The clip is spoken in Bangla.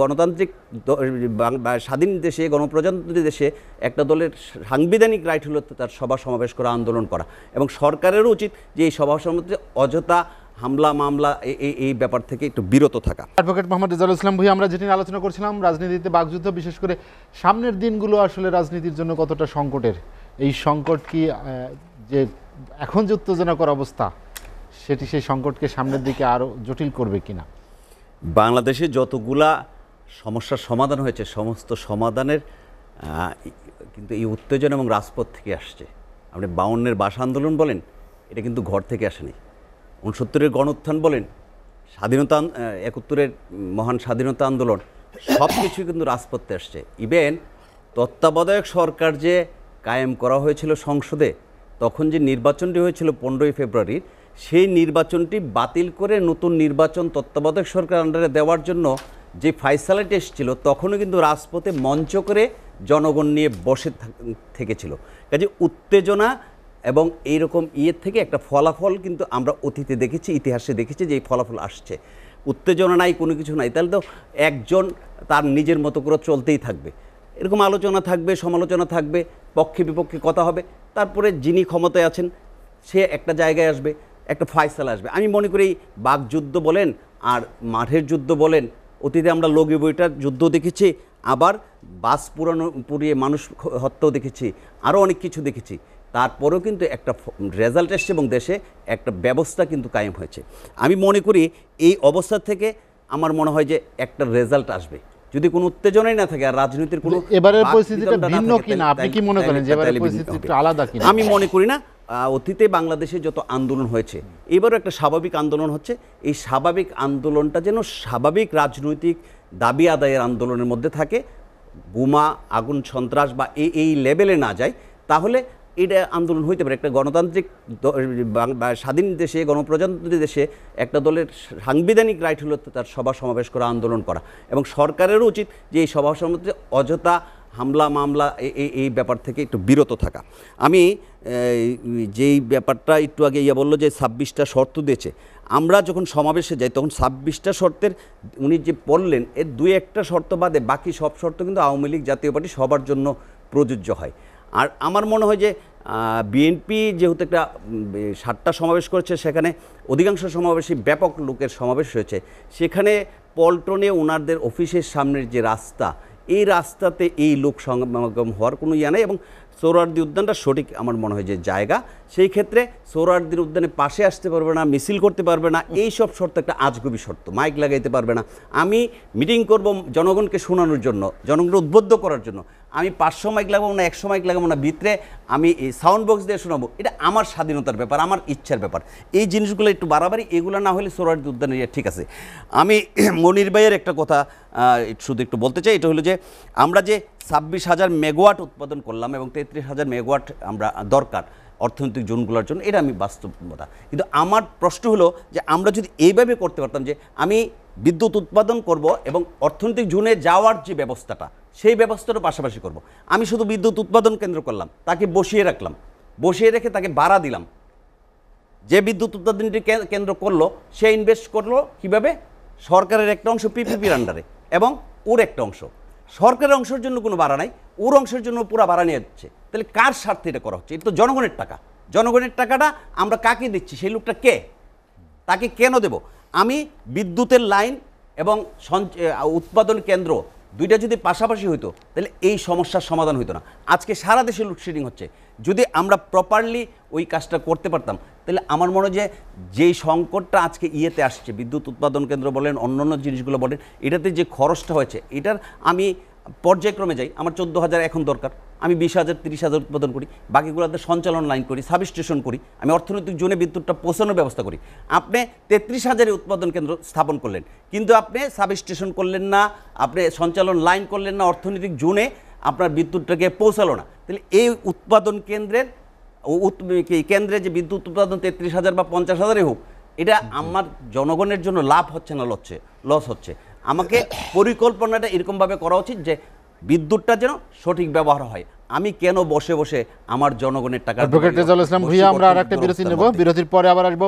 গণতান্ত্রিক স্বাধীন দেশে গণপ্রজাতন্ত্রী দেশে একটা দলের সাংবিধানিক রাইট হলো তার সভা সমাবেশ করা আন্দোলন করা এবং সরকারেরও উচিত যে এই সভা সমাবেশে অযথা হামলা মামলা এই এই ব্যাপার থেকে একটু বিরত থাকা অ্যাডভোকেট মোহাম্মদ রেজাল ইসলাম ভাই আমরা যেটি আলোচনা করছিলাম রাজনীতিতে বাগযুদ্ধ বিশেষ করে সামনের দিনগুলো আসলে রাজনীতির জন্য কতটা সংকটের এই সংকট কি যে এখন যে উত্তেজনাকর অবস্থা সেটি সেই সংকটকে সামনের দিকে আরও জটিল করবে কিনা বাংলাদেশে যতগুলা সমস্যার সমাধান হয়েছে সমস্ত সমাধানের কিন্তু এই উত্তেজনা এবং রাজপথ থেকে আসছে আপনি বাউন্নের বাস আন্দোলন বলেন এটা কিন্তু ঘর থেকে আসেনি উনসত্তরের গণউত্থান বলেন স্বাধীনতা একত্তরের মহান স্বাধীনতা আন্দোলন সব কিছুই কিন্তু রাজপথে আসছে ইভেন তত্ত্বাবধায়ক সরকার যে কায়েম করা হয়েছিল সংসদে তখন যে নির্বাচনটি হয়েছিল পনেরোই ফেব্রুয়ারির সেই নির্বাচনটি বাতিল করে নতুন নির্বাচন তত্ত্বাবধায়ক সরকার আন্ডারে দেওয়ার জন্য যে ফাইসালাইট এসেছিল তখনও কিন্তু রাজপথে মঞ্চ করে জনগণ নিয়ে বসে থেকেছিল কাজে উত্তেজনা এবং এইরকম ইয়ের থেকে একটা ফলাফল কিন্তু আমরা অতীতে দেখেছি ইতিহাসে দেখেছি যে এই ফলাফল আসছে উত্তেজনা নাই কোনো কিছু নাই তাহলে তো একজন তার নিজের মতো করে চলতেই থাকবে এরকম আলোচনা থাকবে সমালোচনা থাকবে পক্ষে বিপক্ষে কথা হবে তারপরে যিনি ক্ষমতায় আছেন সে একটা জায়গায় আসবে একটা ফয়সালা আসবে আমি মনে করি বাগযুদ্ধ বলেন আর মাঠের যুদ্ধ বলেন অতীতে আমরা লগি বইটার যুদ্ধ দেখেছি আবার বাস পুরানো পুড়িয়ে মানুষ হত্যাও দেখেছি আরও অনেক কিছু দেখেছি তারপরেও কিন্তু একটা রেজাল্ট এসছে এবং দেশে একটা ব্যবস্থা কিন্তু কায়েম হয়েছে আমি মনে করি এই অবস্থা থেকে আমার মনে হয় যে একটা রেজাল্ট আসবে যদি কোনো উত্তেজনাই না থাকে আর রাজনীতির কোনো এবারের পরিস্থিতিটা ভিন্ন কিনা আপনি কি মনে করেন যে এবারের পরিস্থিতিটা আলাদা কিনা আমি মনে করি না অতীতে বাংলাদেশে যত আন্দোলন হয়েছে এবারও একটা স্বাভাবিক আন্দোলন হচ্ছে এই স্বাভাবিক আন্দোলনটা যেন স্বাভাবিক রাজনৈতিক দাবি আদায়ের আন্দোলনের মধ্যে থাকে বোমা আগুন সন্ত্রাস বা এই এই লেভেলে না যায় তাহলে এটা আন্দোলন হইতে পারে একটা গণতান্ত্রিক স্বাধীন দেশে গণপ্রজাতন্ত্রী দেশে একটা দলের সাংবিধানিক রাইট হলো তার সভা সমাবেশ করা আন্দোলন করা এবং সরকারেরও উচিত যে এই সভা সমাবেশে অযথা হামলা মামলা এই এই ব্যাপার থেকে একটু বিরত থাকা আমি যেই ব্যাপারটা একটু আগে ইয়া বললো যে ছাব্বিশটা শর্ত দিয়েছে আমরা যখন সমাবেশে যাই তখন ছাব্বিশটা শর্তের উনি যে পড়লেন এর দুই একটা শর্ত বাদে বাকি সব শর্ত কিন্তু আওয়ামী লীগ জাতীয় পার্টি সবার জন্য প্রযোজ্য হয় আর আমার মনে হয় যে বিএনপি যেহেতু একটা সাতটা সমাবেশ করেছে সেখানে অধিকাংশ সমাবেশে ব্যাপক লোকের সমাবেশ হয়েছে সেখানে পল্টনে ওনাদের অফিসের সামনের যে রাস্তা এই রাস্তাতে এই লোক সমাগম হওয়ার কোনো ইয়া নেই এবং সৌরার্দি উদ্যানটা সঠিক আমার মনে হয় যে জায়গা সেই ক্ষেত্রে সৌরার্দির উদ্যানে পাশে আসতে পারবে না মিছিল করতে পারবে না এই সব শর্ত একটা আজগুবি শর্ত মাইক লাগাইতে পারবে না আমি মিটিং করব জনগণকে শোনানোর জন্য জনগণকে উদ্বুদ্ধ করার জন্য আমি পাঁচশো মাইক লাগাবো না একশো মাইক লাগাবো না ভিতরে আমি এই সাউন্ড বক্স দিয়ে শোনাবো এটা আমার স্বাধীনতার ব্যাপার আমার ইচ্ছার ব্যাপার এই জিনিসগুলো একটু বাড়াবাড়ি এগুলো না হলে সৌরার্দি উদ্যানে ঠিক আছে আমি মনির ভাইয়ের একটা কথা শুধু একটু বলতে চাই এটা হলো যে আমরা যে ছাব্বিশ হাজার মেগাওয়াট উৎপাদন করলাম এবং তেত্রিশ হাজার মেগাওয়াট আমরা দরকার অর্থনৈতিক জোনগুলোর জন্য এটা আমি বাস্তবতা কিন্তু আমার প্রশ্ন হলো যে আমরা যদি এইভাবে করতে পারতাম যে আমি বিদ্যুৎ উৎপাদন করব এবং অর্থনৈতিক জোনে যাওয়ার যে ব্যবস্থাটা সেই ব্যবস্থাটা পাশাপাশি করব। আমি শুধু বিদ্যুৎ উৎপাদন কেন্দ্র করলাম তাকে বসিয়ে রাখলাম বসিয়ে রেখে তাকে বাড়া দিলাম যে বিদ্যুৎ উৎপাদনটি কেন্দ্র করলো সে ইনভেস্ট করলো কিভাবে সরকারের একটা অংশ পিপিপির আন্ডারে এবং ওর একটা অংশ সরকারের অংশের জন্য কোনো বাড়া নাই ওর অংশের জন্য পুরো ভাড়া নিয়ে যাচ্ছে তাহলে কার স্বার্থে এটা করা হচ্ছে এটা তো জনগণের টাকা জনগণের টাকাটা আমরা কাকে দিচ্ছি সেই লোকটা কে তাকে কেন দেব আমি বিদ্যুতের লাইন এবং উৎপাদন কেন্দ্র দুইটা যদি পাশাপাশি হইতো তাহলে এই সমস্যার সমাধান হইতো না আজকে সারা দেশে লোডশেডিং হচ্ছে যদি আমরা প্রপারলি ওই কাজটা করতে পারতাম তাহলে আমার মনে হয় যে সংকটটা আজকে ইয়েতে আসছে বিদ্যুৎ উৎপাদন কেন্দ্র বলেন অন্যান্য জিনিসগুলো বলেন এটাতে যে খরচটা হয়েছে এটার আমি পর্যায়ক্রমে যাই আমার চোদ্দো হাজার এখন দরকার আমি বিশ হাজার তিরিশ হাজার উৎপাদন করি বাকিগুলোতে সঞ্চালন লাইন করি সাব স্টেশন করি আমি অর্থনৈতিক জোনে বিদ্যুৎটা পৌঁছানোর ব্যবস্থা করি আপনি তেত্রিশ হাজারের উৎপাদন কেন্দ্র স্থাপন করলেন কিন্তু আপনি সাব স্টেশন করলেন না আপনি সঞ্চালন লাইন করলেন না অর্থনৈতিক জোনে আপনার বিদ্যুৎটাকে পৌঁছালো না তাহলে এই উৎপাদন কেন্দ্রের কেন্দ্রে যে বিদ্যুৎ উৎপাদন তেত্রিশ হাজার বা পঞ্চাশ হাজারই হোক এটা আমার জনগণের জন্য লাভ হচ্ছে না লচ্ছে লস হচ্ছে আমাকে পরিকল্পনাটা এরকমভাবে করা উচিত যে বিদ্যুৎটা যেন সঠিক ব্যবহার হয় আমি কেন বসে বসে আমার জনগণের টাকা আমরা আর একটা বিরতি নেব বিরতির পরে আবার আসবো